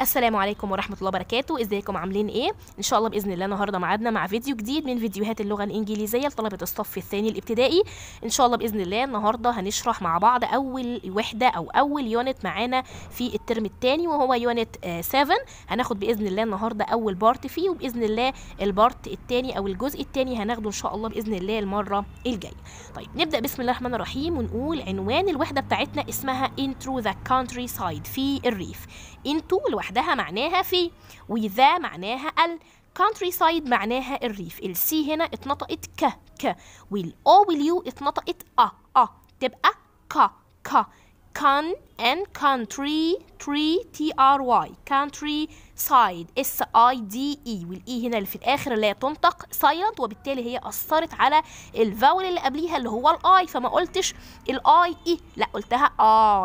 السلام عليكم ورحمه الله وبركاته ازيكم عاملين ايه ان شاء الله باذن الله النهارده معادنا مع فيديو جديد من فيديوهات اللغه الانجليزيه لطلبه الصف الثاني الابتدائي ان شاء الله باذن الله النهارده هنشرح مع بعض اول وحده او اول يونت معانا في الترم الثاني وهو يونت 7 آه، هناخد باذن الله النهارده اول بارت فيه وباذن الله البارت الثاني او الجزء الثاني هناخده ان شاء الله باذن الله المره الجايه طيب نبدا بسم الله الرحمن الرحيم ونقول عنوان الوحده بتاعتنا اسمها into the countryside في الريف انتو لوحدها معناها في وذا معناها ال country side معناها الريف السي هنا اتنطقت ك ك والاو واليو اتنطقت ا ا تبقى ك ك كان and country tree تي ار واي country side اس اي دي اي e، والاي e هنا اللي في الاخر لا تنطق silent وبالتالي هي اثرت على الفاول اللي قبليها اللي هو الاي فما قلتش الاي اي e، لا قلتها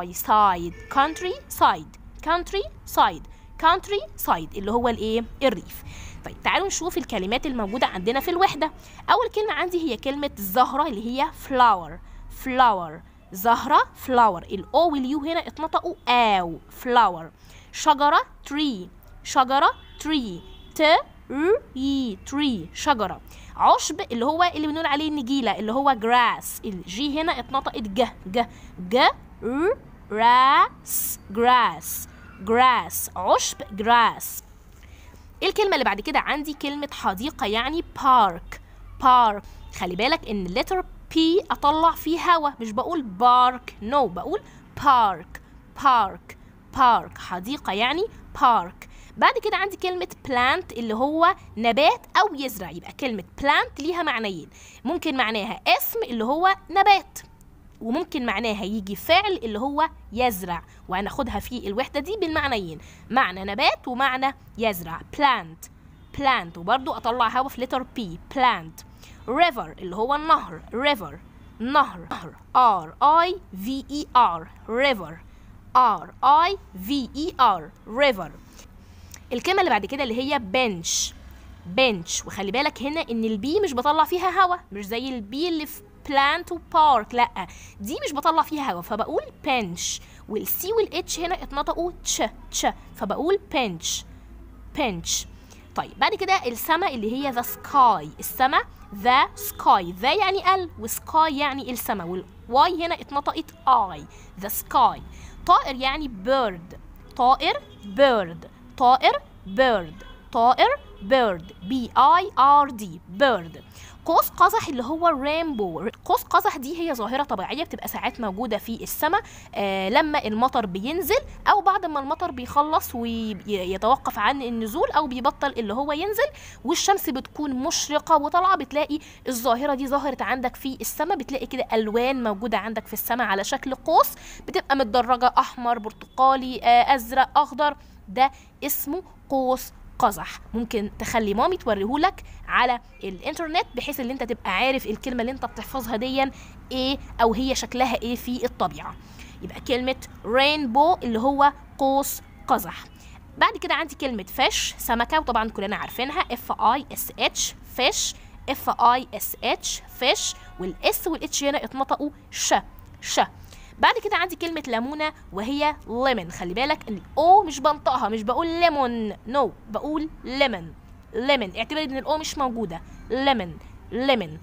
اي سايد country side country side country side اللي هو الايه الريف طيب تعالوا نشوف الكلمات الموجودة عندنا في الوحدة أول كلمة عندي هي كلمة زهره اللي هي flower flower زهرة flower الأو واليو هنا اتنطقوا أو flower شجرة tree شجرة tree ت اي تري شجرة عشب اللي هو اللي بنقول عليه النجيلة اللي هو جراس الجي هنا اتنطقت ج ج جه راس جراس grass عشب grass إيه الكلمة اللي بعد كده عندي كلمة حديقة يعني park park خلي بالك ان letter P اطلع فيه هوا مش بقول بارك نو no, بقول park park park حديقة يعني park بعد كده عندي كلمة plant اللي هو نبات أو يزرع يبقى كلمة plant ليها معنيين ممكن معناها اسم اللي هو نبات وممكن معناها يجي فعل اللي هو يزرع وهناخدها في الوحدة دي بالمعنيين معنى نبات ومعنى يزرع plant plant وبرضو أطلع هوا في letter P plant river اللي هو النهر river نهر نهر R I V E R river R I V E R river الكلمة اللي بعد كده اللي هي bench bench وخلي بالك هنا ان البي مش بطلع فيها هوا مش زي البي اللي في تو بارك لا دي مش بطلع فيها هوا فبقول بنش والسي والاتش هنا اتنطقوا تش تش فبقول بنش بنش طيب بعد كده السما اللي هي ذا سكاي السما ذا سكاي ذا يعني ال وسكاي يعني السما والواي هنا اتنطقت اي ذا سكاي طائر يعني بيرد طائر بيرد طائر بيرد طائر بيرد بي اي ار دي بيرد قوس قزح اللي هو الرامبو قوس قزح دي هي ظاهرة طبيعية بتبقى ساعات موجودة في السماء آه لما المطر بينزل أو بعد ما المطر بيخلص ويتوقف عن النزول أو بيبطل اللي هو ينزل والشمس بتكون مشرقة وطالعة بتلاقي الظاهرة دي ظهرت عندك في السماء بتلاقي كده ألوان موجودة عندك في السماء على شكل قوس بتبقى متدرجة أحمر برتقالي آه أزرق أخضر ده اسمه قوس قزح ممكن تخلي مامي توريهولك على الانترنت بحيث ان انت تبقى عارف الكلمه اللي انت بتحفظها ديا ايه او هي شكلها ايه في الطبيعه يبقى كلمه رينبو اللي هو قوس قزح بعد كده عندي كلمه فيش سمكه وطبعا كلنا عارفينها اف اي اس اتش فيش اف اي اس اتش فيش والاس والاتش هنا اتنطقوا ش ش بعد كده عندي كلمه ليمونه وهي ليمون خلي بالك الاو مش بنطقها مش بقول ليمون نو no. بقول ليمون ليمون اعتبري ان الاو مش موجوده ليمون ليمون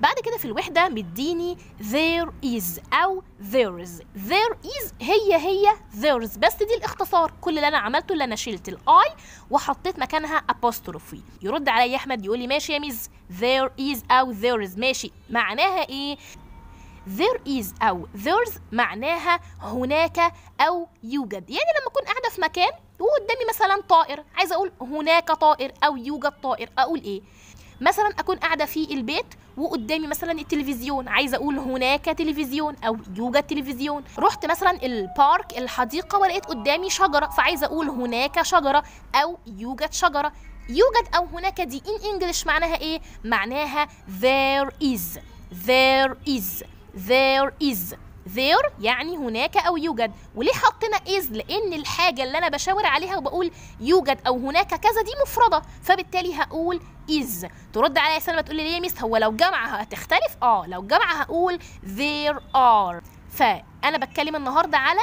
بعد كده في الوحده مديني there is او theirs there is هي هي theirs بس دي الاختصار كل اللي انا عملته اللي انا شلت الاي وحطيت مكانها apostrophe يرد عليا احمد يقول لي ماشي يا ميز there is او theirs ماشي معناها ايه there is أو there's معناها هناك أو يوجد يعني لما أكون قاعدة في مكان وقدامي مثلا طائر عايزة أقول هناك طائر أو يوجد طائر أقول إيه مثلا اكون قاعده في البيت وقدامي مثلا التلفزيون عايزه اقول هناك تلفزيون او يوجد تلفزيون رحت مثلا البارك الحديقه ولقيت قدامي شجره فعايزه اقول هناك شجره او يوجد شجره يوجد او هناك دي ان انجلش معناها ايه معناها there is there is there is there يعني هناك او يوجد وليه حطينا is لان الحاجه اللي انا بشاور عليها وبقول يوجد او هناك كذا دي مفرده فبالتالي هقول is ترد عليا سنه بتقول لي ليه ميس هو لو جامعه هتختلف اه لو جامعه هقول there are فانا بتكلم النهارده على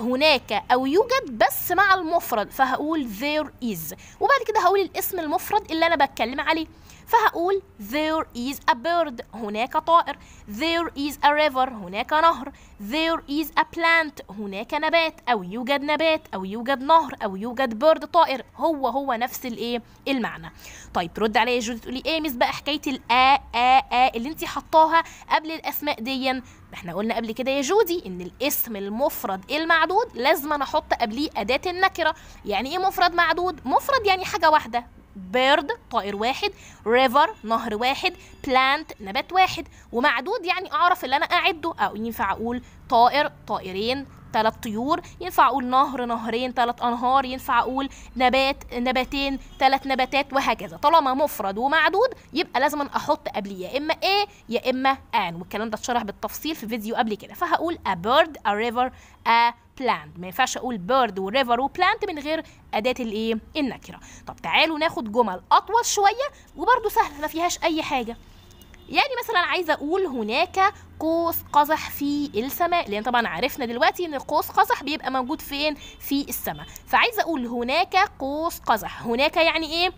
هناك او يوجد بس مع المفرد فهقول there is وبعد كده هقول الاسم المفرد اللي انا بتكلم عليه فهقول there is a bird هناك طائر there is a river هناك نهر there is a plant هناك نبات أو يوجد نبات أو يوجد نهر أو يوجد بيرد طائر هو هو نفس الإيه المعنى طيب ترد عليا جودي تقولي إيه مس بقى حكاية الآ آ آ اللي أنت حطاها قبل الأسماء ديًا احنا قلنا قبل كده يا جودي ان الاسم المفرد المعدود لازم انا احط قبليه اداه النكره يعني ايه مفرد معدود مفرد يعني حاجه واحده بيرد طائر واحد ريفر نهر واحد بلانت نبات واحد ومعدود يعني اعرف اللي انا اعده او ينفع اقول طائر طائرين ثلاث طيور ينفع اقول نهر نهرين ثلاث انهار ينفع اقول نبات نباتين ثلاث نباتات وهكذا طالما مفرد ومعدود يبقى لازم احط قبليه يا اما ايه يا اما ان والكلام ده اتشرح بالتفصيل في فيديو قبل كده فهقول a bird a river a plant ما ينفعش اقول بيرد وريفر وبلانت من غير اداه الايه النكره طب تعالوا ناخد جمل اطول شويه وبرده سهله ما فيهاش اي حاجه يعني مثلا عايزه اقول هناك قوس قزح في السماء لان طبعا عرفنا دلوقتي ان القوس قزح بيبقى موجود فين في السماء فعايزه اقول هناك قوس قزح هناك يعني ايه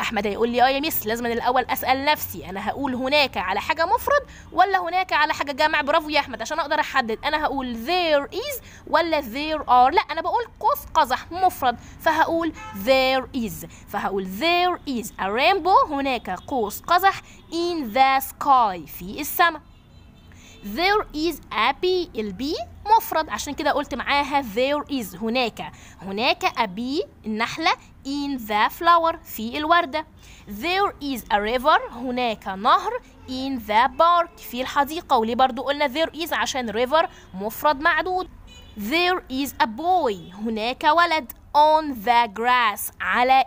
احمد هيقول لي اه يا ميس لازم الاول اسال نفسي انا هقول هناك على حاجه مفرد ولا هناك على حاجه جمع برافو يا احمد عشان اقدر احدد انا هقول there is ولا there are لا انا بقول قوس قزح مفرد فهقول there is فهقول there is a rainbow هناك قوس قزح in the sky في السماء there is a bee البي مفرد عشان كده قلت معاها there is هناك هناك a bee النحلة in the flower في الوردة there is a river هناك نهر in the park في الحديقة وليه برضو قلنا there is عشان river مفرد معدود There is a boy هناك ولد on the grass على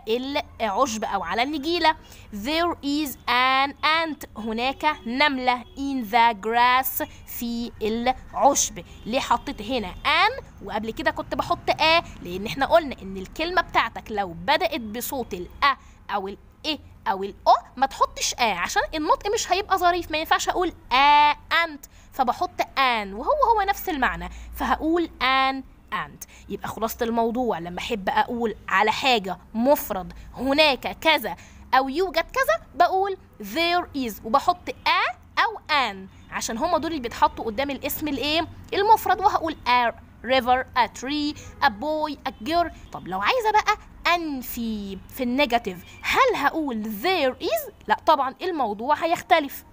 العشب أو على النجيلة There is an ant هناك نملة in the grass في العشب ليه حطيت هنا an وقبل كده كنت بحط a لأن احنا قلنا إن الكلمة بتاعتك لو بدأت بصوت الأ أو الإ أو الأو ما تحطش آ عشان النطق مش هيبقى ظريف ما ينفعش أقول آ أنت فبحط أن وهو هو نفس المعنى فهقول أن أنت يبقى خلاصة الموضوع لما أحب أقول على حاجة مفرد هناك كذا أو يوجد كذا بقول there is وبحط أ أو أن عشان هما دول اللي بيتحطوا قدام الاسم الإيه المفرد وهقول a river a tree a boy a girl طب لو عايزة بقى أنفي في النيجاتيف هل هقول there is؟ لا طبعا الموضوع هيختلف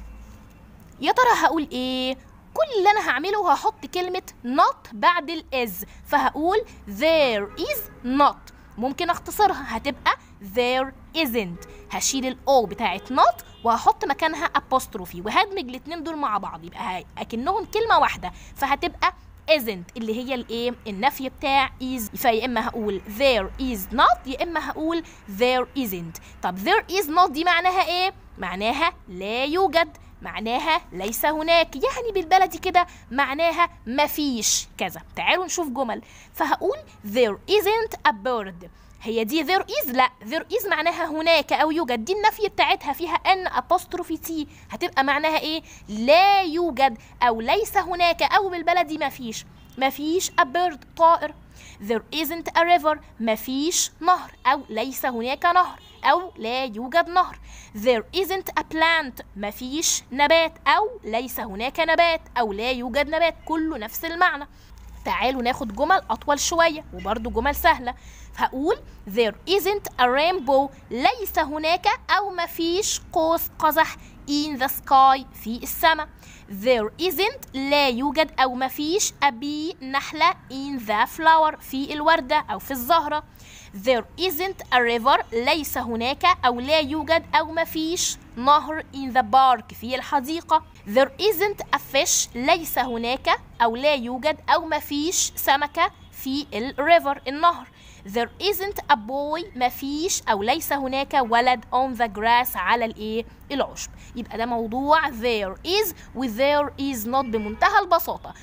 يا ترى هقول ايه كل اللي انا هعمله هحط كلمه not بعد الاز فهقول there is not ممكن اختصرها هتبقى there isn't هشيل الاو بتاعت not وهحط مكانها apostrophe وهدمج الاتنين دول مع بعض يبقى اكنهم كلمه واحده فهتبقى isn't اللي هي الايه النفي بتاع is فيا اما هقول there is not يا اما هقول there isn't طب there is not دي معناها ايه معناها لا يوجد معناها ليس هناك يعني بالبلدي كده معناها مفيش كذا تعالوا نشوف جمل فهقول there isn't a bird هي دي there is لا there is معناها هناك او يوجد دي النفي بتاعتها فيها ان apostrophe تي هتبقى معناها ايه لا يوجد او ليس هناك او بالبلدي مفيش مفيش a bird طائر there isn't a river مفيش نهر أو ليس هناك نهر أو لا يوجد نهر there isn't a plant مفيش نبات أو ليس هناك نبات أو لا يوجد نبات كله نفس المعنى تعالوا ناخد جمل أطول شوية وبرضو جمل سهلة هقول there isn't a rainbow ليس هناك أو مفيش قوس قزح in the sky في السماء there isn't لا يوجد أو مفيش a bee نحلة in the flower في الوردة أو في الزهرة there isn't a river ليس هناك أو لا يوجد أو مفيش نهر in the park في الحديقة there isn't a fish ليس هناك أو لا يوجد أو مفيش سمكة في الريفر النهر there isn't a boy ما فيش أو ليس هناك ولد on the grass على الإيه العشب يبقى ده موضوع there is و there is not بمنتهى البساطة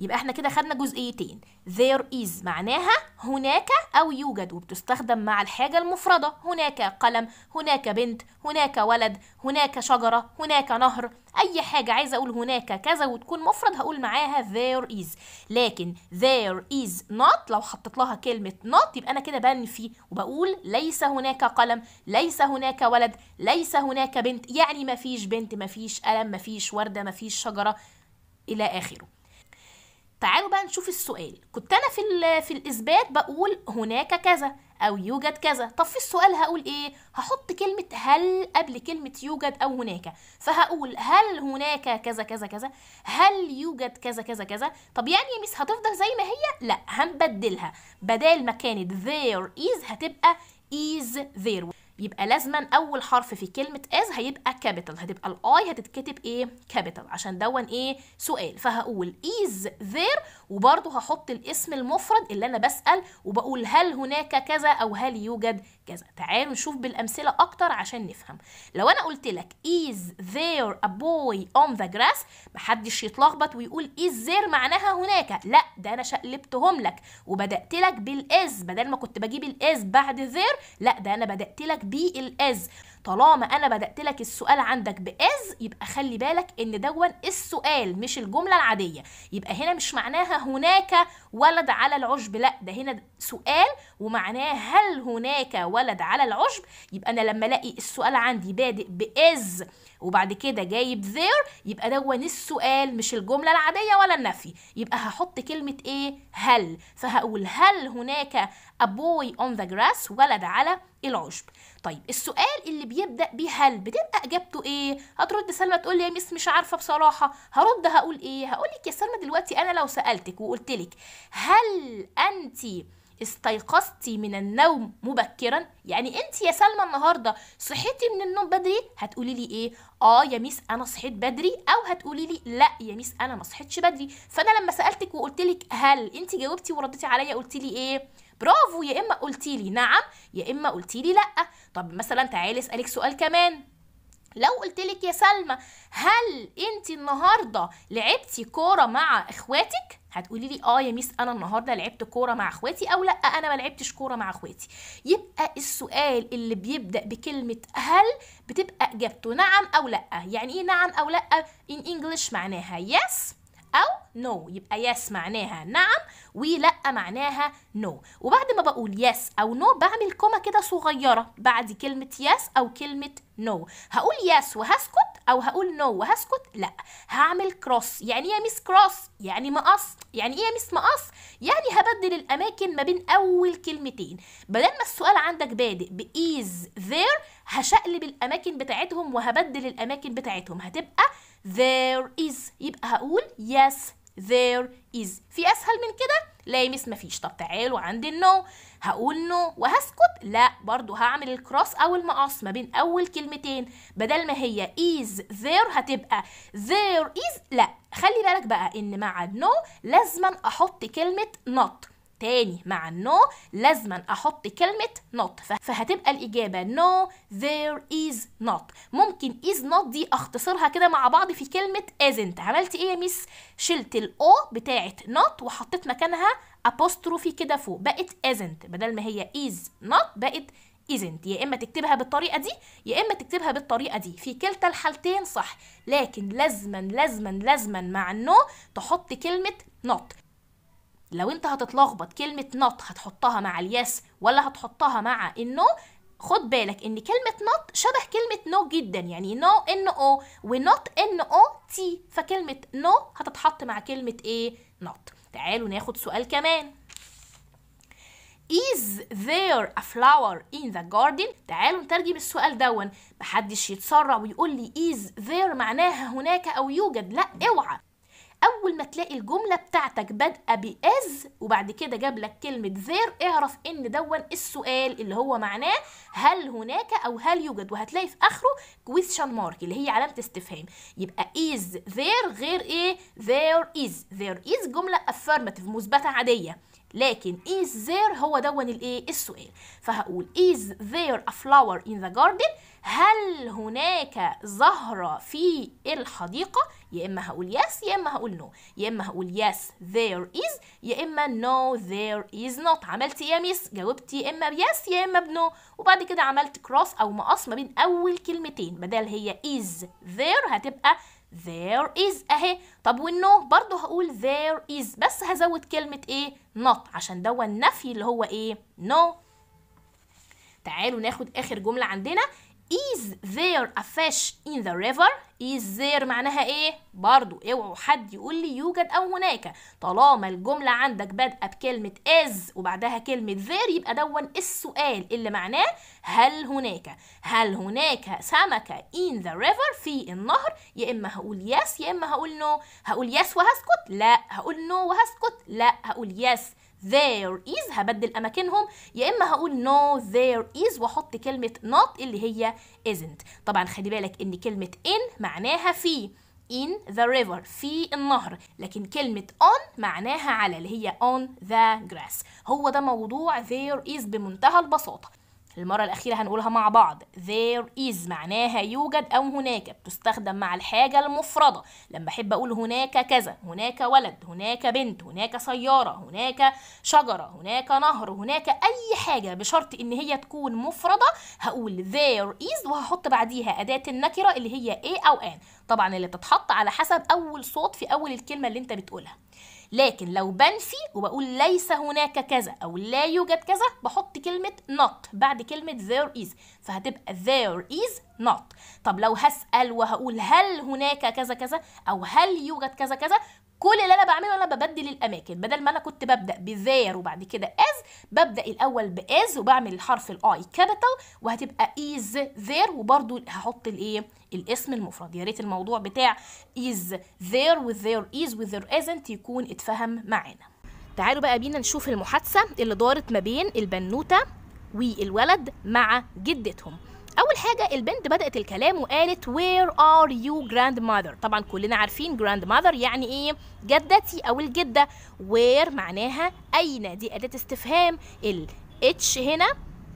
يبقى احنا كده خدنا جزئيتين there is معناها هناك أو يوجد وبتستخدم مع الحاجة المفردة هناك قلم هناك بنت هناك ولد هناك شجرة هناك نهر أي حاجة عايزة أقول هناك كذا وتكون مفرد هقول معاها there is لكن there is not لو حطيت لها كلمة not يبقى أنا كده بنفي وبقول ليس هناك قلم ليس هناك ولد ليس هناك بنت يعني مفيش بنت مفيش قلم مفيش وردة مفيش شجرة إلى آخره تعالوا بقى نشوف السؤال كنت انا في في الاثبات بقول هناك كذا او يوجد كذا طب في السؤال هقول ايه هحط كلمه هل قبل كلمه يوجد او هناك فهقول هل هناك كذا كذا كذا هل يوجد كذا كذا كذا طب يعني يا ميس هتفضل زي ما هي لا هنبدلها بدال ما كانت there is هتبقى is there يبقى لازما اول حرف في كلمه از هيبقى كابيتال هتبقى الاي هتتكتب ايه كابيتال عشان دون ايه سؤال فهقول از ذير وبرضه هحط الاسم المفرد اللي انا بسال وبقول هل هناك كذا او هل يوجد كذا تعالوا نشوف بالامثله اكتر عشان نفهم لو انا قلت لك is there a boy on the grass محدش يتلخبط ويقول is there معناها هناك لا ده انا شقلبتهم لك وبدات لك بالاز بدل ما كنت بجيب الاز بعد there لا ده انا بدات لك بالاز طالما انا بدات لك السؤال عندك باز يبقى خلي بالك ان دون السؤال مش الجمله العاديه يبقى هنا مش معناها هناك ولد على العشب لا ده هنا سؤال ومعناه هل هناك ولد على العشب يبقى انا لما الاقي السؤال عندي بادئ باز وبعد كده جايب there يبقى دون السؤال مش الجملة العادية ولا النفي يبقى هحط كلمة ايه هل فهقول هل هناك a boy on the grass ولد على العشب طيب السؤال اللي بيبدأ بيه هل بتبقى إجابته إيه؟ هترد سلمى تقول لي يا ميس مش عارفة بصراحة هرد هقول إيه؟ هقول لك يا سلمى دلوقتي أنا لو سألتك وقلت لك هل أنتِ استيقظتي من النوم مبكرا يعني انت يا سلمى النهارده صحيتي من النوم بدري هتقولي لي ايه اه يا ميس انا صحيت بدري او هتقولي لي لا يا ميس انا ما صحيتش بدري فانا لما سالتك وقلت لك هل انت جاوبتي ورديتي عليا قلتي لي ايه برافو يا اما قلتي لي نعم يا اما قلتي لي لا طب مثلا تعالي اسالك سؤال كمان لو قلت لك يا سلمى هل انت النهارده لعبتي كوره مع اخواتك هتقولي لي اه يا ميس انا النهارده لعبت كوره مع اخواتي او لا انا ما لعبتش كوره مع اخواتي يبقى السؤال اللي بيبدا بكلمه هل بتبقى اجابته نعم او لا يعني ايه نعم او لا ان انجلش معناها يس yes او نو no. يبقى يس معناها نعم ولا معناها نو no. وبعد ما بقول يس او نو no بعمل كوما كده صغيره بعد كلمه يس او كلمه نو no. هقول يس وهسكت او هقول نو no وهسكت لا هعمل كروس يعني ايه يا ميس كروس يعني مقص يعني ايه يا ميس مقص يعني هبدل الاماكن ما بين اول كلمتين بدل ما السؤال عندك بادئ بايز ذير هشقلب الاماكن بتاعتهم وهبدل الاماكن بتاعتهم هتبقى there is يبقى هقول yes there is في اسهل من كده لا يمس مفيش طب تعالوا عند النو هقول نو وهسكت لا برضو هعمل الكروس او المقص ما بين اول كلمتين بدل ما هي is there هتبقى there is لا خلي بالك بقى ان مع نو لازما احط كلمه not تاني مع النو لازما احط كلمه not فهتبقى الاجابه no there is not ممكن is not دي اختصرها كده مع بعض في كلمه isn't عملت ايه يا ميس شلت الاو بتاعه not وحطيت مكانها apostrophe كده فوق بقت isn't بدل ما هي is not بقت isn't يا اما تكتبها بالطريقه دي يا اما تكتبها بالطريقه دي في كلتا الحالتين صح لكن لازما لازما لازما مع النو تحط كلمه not لو انت هتتلخبط كلمة نط هتحطها مع اليس ولا هتحطها مع النو خد بالك ان كلمة نط شبه كلمة نو no جدا يعني نو ان او ونط ان او تي فكلمة نو هتتحط مع كلمة ايه نط تعالوا ناخد سؤال كمان Is there a flower in the garden؟ تعالوا نترجم السؤال دون محدش يتسرع ويقول لي is there معناها هناك أو يوجد لا اوعى ما تلاقي الجمله بتاعتك بادئه باز وبعد كده جاب لك كلمه زير اعرف ان دون السؤال اللي هو معناه هل هناك او هل يوجد وهتلاقي في اخره question mark اللي هي علامه استفهام يبقى is there غير ايه there is there is جمله affirmative مثبته عاديه لكن is there هو دون الايه السؤال فهقول is there a flower in the garden هل هناك زهرة في الحديقة يا إما هقول yes يا إما هقول no يا إما هقول yes there is يا إما no there is not عملت إيه يا ميس جاوبت يا إما yes يا إما بنو وبعد كده عملت cross أو مقص ما بين أول كلمتين بدل هي is there هتبقى there is اهي طب والنو برضو هقول there is بس هزود كلمة ايه not عشان دوا النفي اللي هو ايه no تعالوا ناخد اخر جملة عندنا is there a fish in the river is there معناها ايه برضو اوعوا حد يقول لي يوجد او هناك طالما الجمله عندك بادئه بكلمه is وبعدها كلمه there يبقى دون السؤال اللي معناه هل هناك هل هناك سمكه in the river في النهر يا اما هقول yes يا اما هقول no. هقول yes وهسكت لا هقول no وهسكت لا هقول yes there is هبدل اماكنهم يا اما هقول no there is واحط كلمه not اللي هي isn't طبعا خلي بالك ان كلمه in معناها في in the river في النهر لكن كلمة on معناها على اللي هي on the grass هو ده موضوع there is بمنتهى البساطة المرة الأخيرة هنقولها مع بعض there is معناها يوجد أو هناك بتستخدم مع الحاجة المفردة لما أحب أقول هناك كذا هناك ولد هناك بنت هناك سيارة هناك شجرة هناك نهر هناك أي حاجة بشرط إن هي تكون مفردة هقول there is وهحط بعديها أداة النكرة اللي هي a أو an طبعا اللي بتتحط على حسب أول صوت في أول الكلمة اللي أنت بتقولها لكن لو بنفي وبقول ليس هناك كذا أو لا يوجد كذا بحط كلمة not بعد كلمة there is فهتبقى there is not طب لو هسأل وهقول هل هناك كذا كذا أو هل يوجد كذا كذا كل اللي انا بعمله انا ببدل الاماكن بدل ما انا كنت ببدا بذير وبعد كده از ببدا الاول باز وبعمل الحرف الاي كابيتال وهتبقى از ذير وبرده هحط الايه الاسم المفرد يا ريت الموضوع بتاع از ذير وذير از وذير ازنت يكون اتفهم معانا تعالوا بقى بينا نشوف المحادثه اللي دارت ما بين البنوته والولد مع جدتهم اول حاجه البنت بدات الكلام وقالت وير ار يو جراند ماذر طبعا كلنا عارفين جراند ماذر يعني ايه جدتي او الجده وير معناها اين دي اداه استفهام ال اتش هنا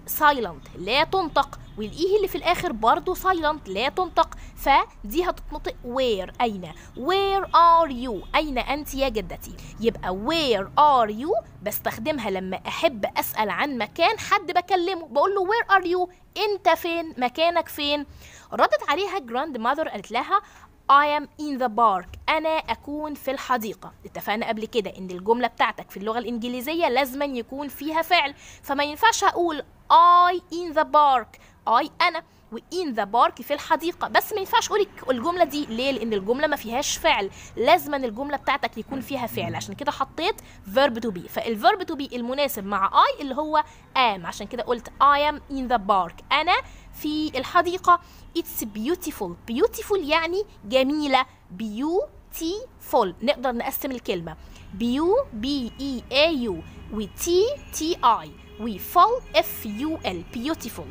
سايلنت لا تنطق والايه اللي في الاخر برضه سايلنت لا تنطق فدي هتتنطق وير اين وير ار يو اين انت يا جدتي يبقى وير ار يو بستخدمها لما احب اسال عن مكان حد بكلمه بقول له وير ار يو انت فين مكانك فين ردت عليها جراند ماذر قالت لها I am in the park أنا أكون في الحديقة اتفقنا قبل كده إن الجملة بتاعتك في اللغة الإنجليزية لازما يكون فيها فعل فما ينفعش أقول I in the park I أنا وان ذا بارك في الحديقه بس ما ينفعش اقول الجمله دي ليه لان الجمله ما فيهاش فعل لازما الجمله بتاعتك يكون فيها فعل عشان كده حطيت فيرب تو بي فالفيرب تو بي المناسب مع اي اللي هو ام عشان كده قلت اي ام ان ذا بارك انا في الحديقه اتس بيوتيفول بيوتيفول يعني جميله بيو تي فول نقدر نقسم الكلمه بيو بي اي اي يو وتي تي اي وفول اف يو ال بيوتيفول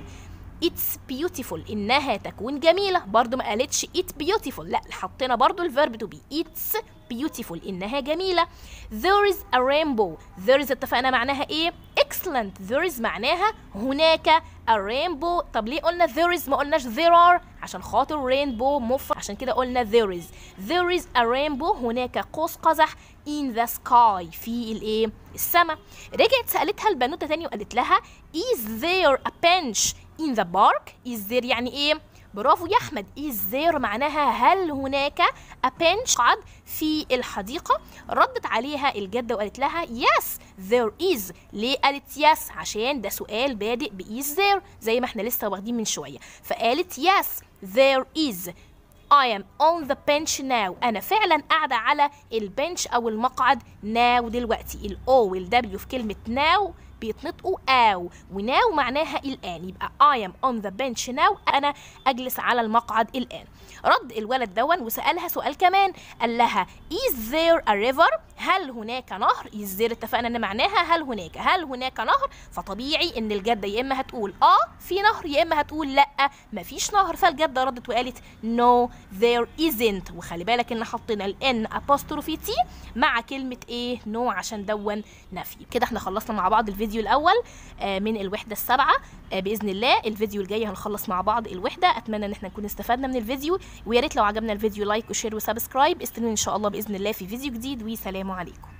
اتس بيوتيفول انها تكون جميله برضو ما قالتش ات بيوتيفول لا حطينا برضو الفيرب تو بي اتس بيوتيفول انها جميله there is a rainbow there is اتفقنا معناها ايه excellent there is معناها هناك a rainbow طب ليه قلنا there is ما قلناش there are عشان خاطر rainbow مفرد عشان كده قلنا there is there is a rainbow هناك قوس قزح in the sky في الايه السما رجعت سالتها البنوته تاني وقالت لها is there a bench in the park is there يعني ايه برافو يا احمد is there معناها هل هناك a bench قعد في الحديقه ردت عليها الجده وقالت لها yes there is ليه قالت yes عشان ده سؤال بادئ ب is there زي ما احنا لسه واخدين من شويه فقالت yes there is I am on the bench now أنا فعلا قاعدة على البنش أو المقعد now دلوقتي ال O وال W في كلمة now بيتنطقوا أو وناو معناها الآن يبقى I am on the bench now أنا أجلس على المقعد الآن رد الولد دون وسألها سؤال كمان قال لها is there a river هل هناك نهر is there اتفقنا ان معناها هل هناك هل هناك نهر فطبيعي ان الجده يا اما هتقول اه في نهر يا اما هتقول لا مفيش نهر فالجده ردت وقالت no there isn't وخلي بالك ان حطينا الان apostrophe تي مع كلمه ايه no عشان دون نفي كده احنا خلصنا مع بعض الفيديو الفيديو الاول آه، من الوحده السابعه آه، باذن الله الفيديو الجاي هنخلص مع بعض الوحده اتمنى ان احنا نكون استفدنا من الفيديو ويا ريت لو عجبنا الفيديو لايك وشير وسبسكرايب استنوني ان شاء الله باذن الله في فيديو جديد وسلام عليكم